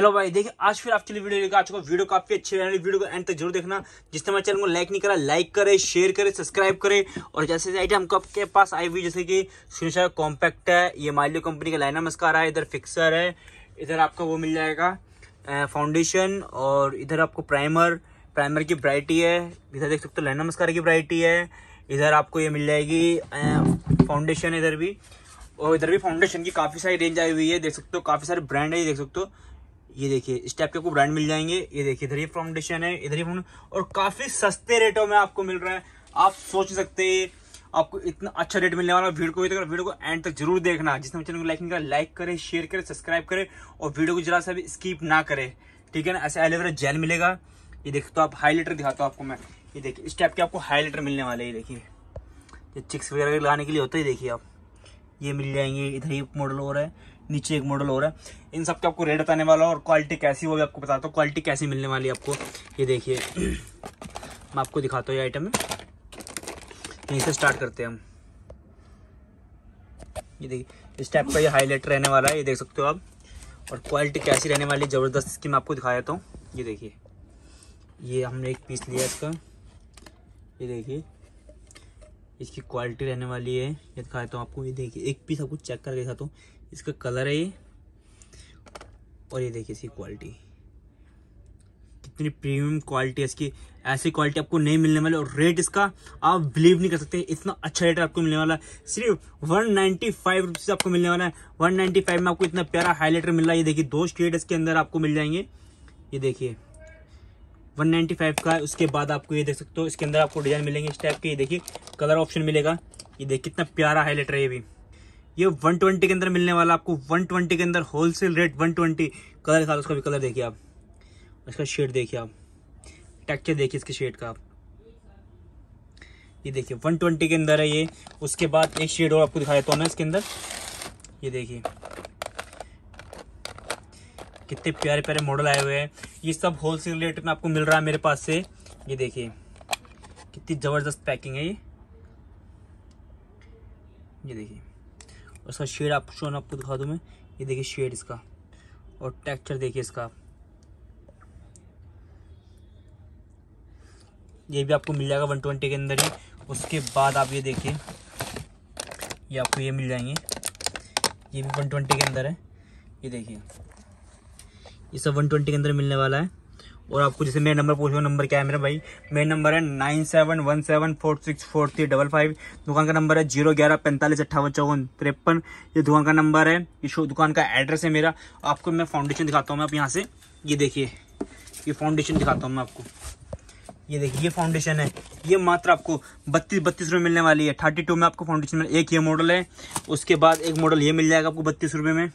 hello भाई देखिए आज फिर आप चलिए वीडियो लेकर आ चुका वीडियो काफी अच्छी रहने वीडियो को एंड तक जरूर देखना जिसने मैं चैनल को लाइक नहीं करा लाइक करे शेयर करे सब्सक्राइब करे और जैसे जैसे आइटम आपके पास आई हुई जैसे कि सुनिशा कॉम्पैक्ट है ये माइलियो कंपनी का लाइना मस्कारा है इधर फिक्सर है इधर आपका वो मिल जाएगा फाउंडेशन और इधर आपको प्राइमर प्राइमर की ब्राइटी है इधर देख सकते हो लाइना मस्कार की ब्राइटी है इधर आपको ये मिल जाएगी फाउंडेशन इधर भी और इधर भी फाउंडेशन की काफ़ी सारी रेंज आई हुई है देख सकते हो काफ़ी सारे ब्रांड है ये देख सकते हो ये देखिए इस टाइप के आपको ब्रांड मिल जाएंगे ये देखिए इधर ही फाउंडेशन है इधर ही और काफ़ी सस्ते रेटों में आपको मिल रहा है आप सोच सकते हैं आपको इतना अच्छा रेट मिलने वाला वीडियो को तो वीडियो को एंड तक जरूर देखना जिसने चैनल को लाइक नहीं लाइक करें शेयर करें सब्सक्राइब करें और वीडियो को जरा सा भी स्किप ना करें ठीक है ना ऐसे एलोवेरा जेल मिलेगा ये देखिए तो आप हाईलाइटर दिखाता हूँ आपको मैं ये देखिए इस टाइप के आपको हाईलाइटर मिलने वाले ये देखिए ये चिक्स वगैरह लगाने के लिए होता है देखिए आप ये मिल जाएंगे इधर ही मॉडल हो रहा है नीचे एक मॉडल और है इन सब का आपको रेट बताने वाला और क्वालिटी कैसी वो भी आपको बताता हूँ क्वालिटी कैसी मिलने वाली आपको ये देखिए मैं आपको दिखाता हूँ ये आइटम है यहीं से स्टार्ट करते हैं हम ये देखिए इस टाइप का ये हाईलाइट रहने वाला है ये देख सकते हो आप और क्वालिटी कैसी रहने वाली है ज़बरदस्त इसकी मैं आपको दिखा देता हूँ ये देखिए ये हमने एक पीस लिया इसका ये देखिए इसकी क्वालिटी रहने वाली है ये दिखाता हूँ आपको ये देखिए एक पीस आपको चेक करके दिखाता हूँ इसका कलर है ये और ये देखिए इसकी क्वालिटी कितनी प्रीमियम क्वालिटी है इसकी ऐसी क्वालिटी आपको नहीं मिलने वाली और रेट इसका आप बिलीव नहीं कर सकते इतना अच्छा रेट आपको मिलने वाला है सिर्फ वन नाइन्टी फाइव रुपीज़ आपको मिलने वाला है वन नाइन्टी फाइव में आपको इतना प्यारा हाईलाइटर मिल रहा है ये देखिए दो स्टेट इसके अंदर आपको मिल जाएंगे ये देखिए 195 का है उसके बाद आपको ये देख सकते हो इसके अंदर आपको डिज़ाइन मिलेंगे इस टाइप के ये देखिए कलर ऑप्शन मिलेगा ये देखिए कितना प्यारा हाईलाइटर है ये भी ये 120 के अंदर मिलने वाला आपको 120 के अंदर होलसेल रेट 120 कलर था उसका भी कलर देखिए आप इसका शेड देखिए आप टेक्चर देखिए इसके शेड का आप ये देखिए 120 के अंदर है ये उसके बाद एक शेड और आपको दिखा देता हूँ मैं इसके अंदर ये देखिए कितने प्यारे प्यारे मॉडल आए हुए हैं ये सब होलसेल रेट में आपको मिल रहा है मेरे पास से ये देखिए कितनी ज़बरदस्त पैकिंग है ये ये देखिए उसका शेड आप शोन आपको दिखा दूँ मैं ये देखिए शेड इसका और टेक्सचर देखिए इसका ये भी आपको मिल जाएगा वन ट्वेंटी के अंदर ही उसके बाद आप ये देखिए ये आपको ये मिल जाएंगे ये भी वन ट्वेंटी के अंदर है ये देखिए ये सब वन ट्वेंटी के अंदर मिलने वाला है और आपको जैसे मेरा नंबर पूछो नंबर क्या है मेरा भाई मेरा नंबर है nine seven one seven four six four three double five दुकान का नंबर है जीरो ग्यारह पैंतालीस अट्ठावन चौवन तिरपन ये दुकान का नंबर है ये दुकान का एड्रेस है मेरा आपको मैं फाउंडेशन दिखाता हूँ मैं आप यहाँ से ये देखिए ये फाउंडेशन दिखाता हूँ मैं आपको ये देखिए ये फाउंडेशन है ये मात्र आपको बत्तीस बत्तीस रुपये मिलने वाली है थर्टी टू में आपको फाउंडेशन में एक ये मॉडल है उसके बाद एक मॉडल ये मिल जाएगा आपको बत्तीस रुपये में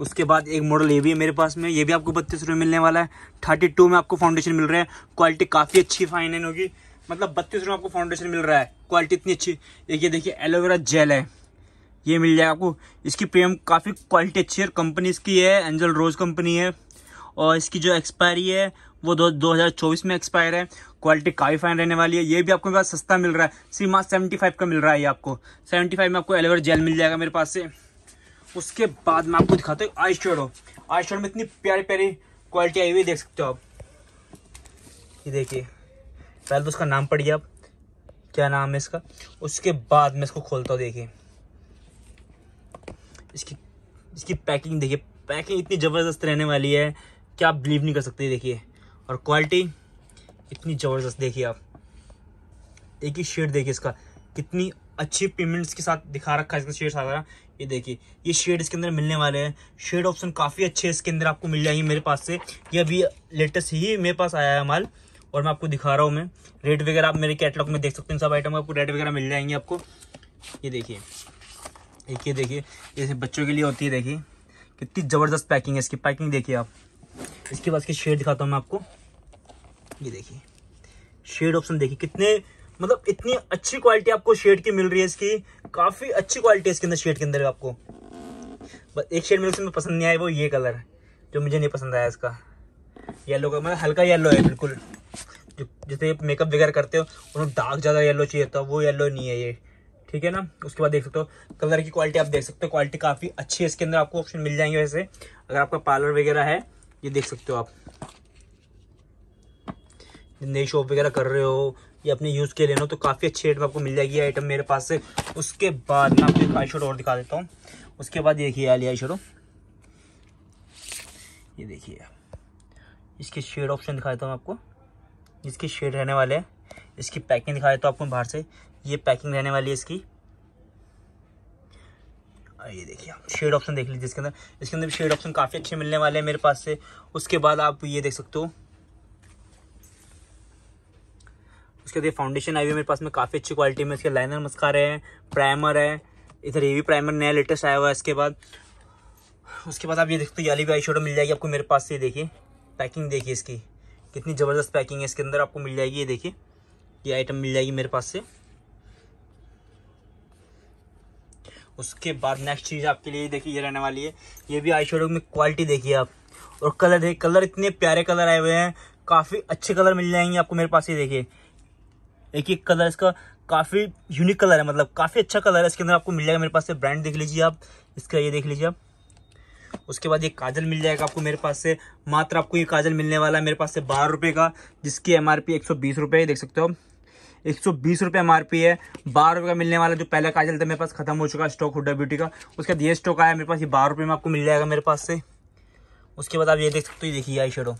उसके बाद एक मॉडल ये भी है मेरे पास में ये भी आपको बत्तीस रुपये मिलने वाला है थर्टी टू में आपको फाउंडेशन मिल रहा है क्वालिटी काफ़ी अच्छी फाइन होगी मतलब बत्तीस रुपये आपको फाउंडेशन मिल रहा है क्वालिटी इतनी अच्छी एक ये देखिए एलोवेरा जेल है ये मिल जाएगा आपको इसकी प्रीमियम काफ़ी क्वालिटी अच्छी है कंपनी इसकी है एंजल रोज कंपनी है और इसकी जो एक्सपायरी है वो दो हज़ार चौबीस में एक्सपायर है क्वालिटी काफ़ी फाइन रहने वाली है ये भी आपको मेरे पास सस्ता मिल रहा है सिर्फ मात्र सेवेंटी फाइव का मिल रहा है ये आपको सेवेंटी फाइव में आपको एलोवेरा जेल मिल जाएगा मेरे पास से उसके बाद मैं आपको दिखाता हूँ आई शेडो आई शेडो में इतनी प्यारी प्यारी क्वालिटी आई हुई देख सकते हो आप ये देखिए पहले तो उसका नाम पढ़िए आप क्या नाम है इसका उसके बाद मैं इसको खोलता हूँ देखिए इसकी इसकी पैकिंग देखिए पैकिंग इतनी ज़बरदस्त रहने वाली है कि आप बिलीव नहीं कर सकते देखिए और क्वालिटी इतनी ज़बरदस्त देखिए आप एक ही शेड देखिए इसका कितनी अच्छी पेमेंट्स के साथ दिखा रखा है इसका शेड सारा ये देखिए ये शेड इसके अंदर मिलने वाले हैं शेड ऑप्शन काफ़ी अच्छे इसके अंदर आपको मिल जाएंगे मेरे पास से ये अभी लेटेस्ट ही मेरे पास आया है माल और मैं आपको दिखा रहा हूँ मैं रेट वगैरह आप मेरे कैटलॉग में देख सकते हैं सब आइटम आपको रेट वगैरह मिल जाएंगे आपको ये देखिए एक ये देखिए ये बच्चों के लिए होती है देखिए कितनी ज़बरदस्त पैकिंग है इसकी पैकिंग देखिए आप इसके बाद इसकी शेड दिखाता हूँ मैं आपको ये देखिए शेड ऑप्शन देखिए कितने मतलब इतनी अच्छी क्वालिटी आपको शेड की मिल रही है इसकी काफ़ी अच्छी क्वालिटी है इसके अंदर शेड के अंदर आपको बस एक शेड मेरे उसमें पसंद नहीं आया वो ये कलर जो मुझे नहीं पसंद आया इसका येलो का मतलब हल्का येलो है बिल्कुल जो जैसे मेकअप वगैरह करते हो उन्हें डार्क ज़्यादा येलो चाहिए था वो येलो नहीं है ये ठीक है ना उसके बाद देख सकते हो कलर की क्वालिटी आप देख सकते हो क्वालिटी काफ़ी अच्छी है इसके अंदर आपको ऑप्शन मिल जाएंगे वैसे अगर आपका पार्लर वगैरह है ये देख सकते हो आप नई शॉप वगैरह कर रहे हो ये अपने यूज़ के लेना तो काफ़ी अच्छी रेट में आपको मिल जाएगी आइटम मेरे पास से उसके बाद मैं आपको एक आई और दिखा देता हूँ उसके बाद देखिए आली आई ये देखिए इसके शेड ऑप्शन दिखा देता हूँ आपको इसके शेड रहने वाले हैं इसकी पैकिंग दिखा देता हूँ आपको बाहर से ये पैकिंग रहने वाली है इसकी ये देखिए आप शेड ऑप्शन देख लीजिए इसके अंदर इसके अंदर शेड ऑप्शन काफ़ी अच्छे मिलने वाले हैं मेरे पास से उसके बाद आप ये देख सकते हो उसके बाद फाउंडेशन आई हुई है मेरे पास में काफ़ी अच्छी क्वालिटी में इसके लाइनर मस्कारे हैं प्राइमर है इधर ये भी प्राइमर नया लेटेस्ट आया हुआ है इसके बाद उसके बाद आप ये देखते हो याली भी आई मिल जाएगी आपको मेरे पास से देखिए पैकिंग देखिए इसकी कितनी ज़बरदस्त पैकिंग है इसके अंदर आपको मिल जाएगी ये देखिए ये आइटम मिल जाएगी मेरे पास से उसके बाद नेक्स्ट चीज़ आपके लिए देखिए ये रहने वाली है ये भी आई में क्वालिटी देखिए आप और कलर देखिए कलर इतने प्यारे कलर आए हुए हैं काफ़ी अच्छे कलर मिल जाएंगे आपको मेरे पास ये देखिए एक एक कलर इसका काफ़ी यूनिक कलर है मतलब काफ़ी अच्छा कलर है इसके अंदर आपको मिल जाएगा मेरे पास से ब्रांड देख लीजिए आप इसका ये देख लीजिए आप उसके बाद ये काजल मिल जाएगा आपको मेरे पास से मात्र आपको ये काजल मिलने वाला है मेरे पास से बारह रुपये का जिसकी एम आर पी एक सौ बीस रुपये देख सकते हो एक सौ बीस रुपये एम आर पी है बारह रुपये का मिलने वाला जो पहला काजल था मेरे पास खत्म हो चुका स्टॉक हुडा ब्यूटी का उसके बाद ये स्टॉक आया मेरे पास ये बारह रुपये में आपको मिल जाएगा मेरे पास से उसके बाद आप ये देख सकते हो ये देखिए आई शेडो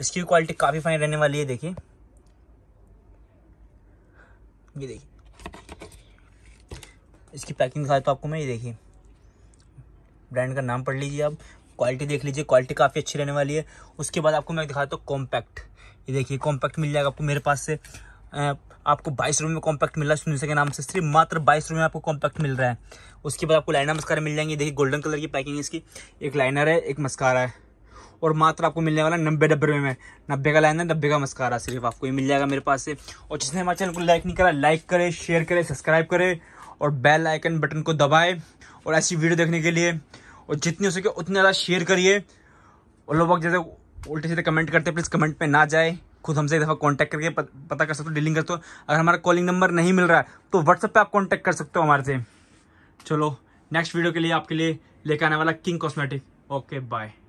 इसकी क्वालिटी काफ़ी फाइन रहने वाली है देखिए ये देखिए इसकी पैकिंग दिखा देता हूँ आपको मैं ये देखिए ब्रांड का नाम पढ़ लीजिए आप क्वालिटी देख लीजिए क्वालिटी काफ़ी अच्छी रहने वाली है उसके बाद आपको मैं दिखाता हूँ कॉम्पैक्ट ये देखिए कॉम्पैक्ट मिल जाएगा आपको मेरे पास से आपको बाईस रुपये में कॉम्पैक्ट मिल रहा है सुनिसा के नाम से सिर्फ मात्र बाईस रुपये में आपको कॉम्पैक्ट मिल रहा है उसके बाद आपको लाइनर मस्कारा मिल जाएंगे देखिए गोल्डन कलर की पैकिंग है इसकी एक लाइनर है एक मस्कारा है और मात्र आपको मिलने वाला नब्बे नब्बे रुपये में नब्बे का लाइन है नब्बे का मस्कारा सिर्फ आपको ये मिल जाएगा मेरे पास से और जिसने हमारे चैनल को लाइक नहीं करा लाइक करे शेयर करे सब्सक्राइब करे और बेल आइकन बटन को दबाए और ऐसी वीडियो देखने के लिए और जितनी हो सके उतना ज़्यादा शेयर करिए और लोग जैसे उल्टे सीधे कमेंट करते हैं प्लीज़ कमेंट में ना जाए खुद हमसे एक दफ़ा कॉन्टैक्ट करके पता कर सकते हो डीलिंग करते हो अगर हमारा कॉलिंग नंबर नहीं मिल रहा है तो व्हाट्सअप पे आप कॉन्टैक्ट कर सकते हो हमारे से चलो नेक्स्ट वीडियो के लिए आपके लिए लेकर आने वाला किंग कॉस्मेटिक ओके बाय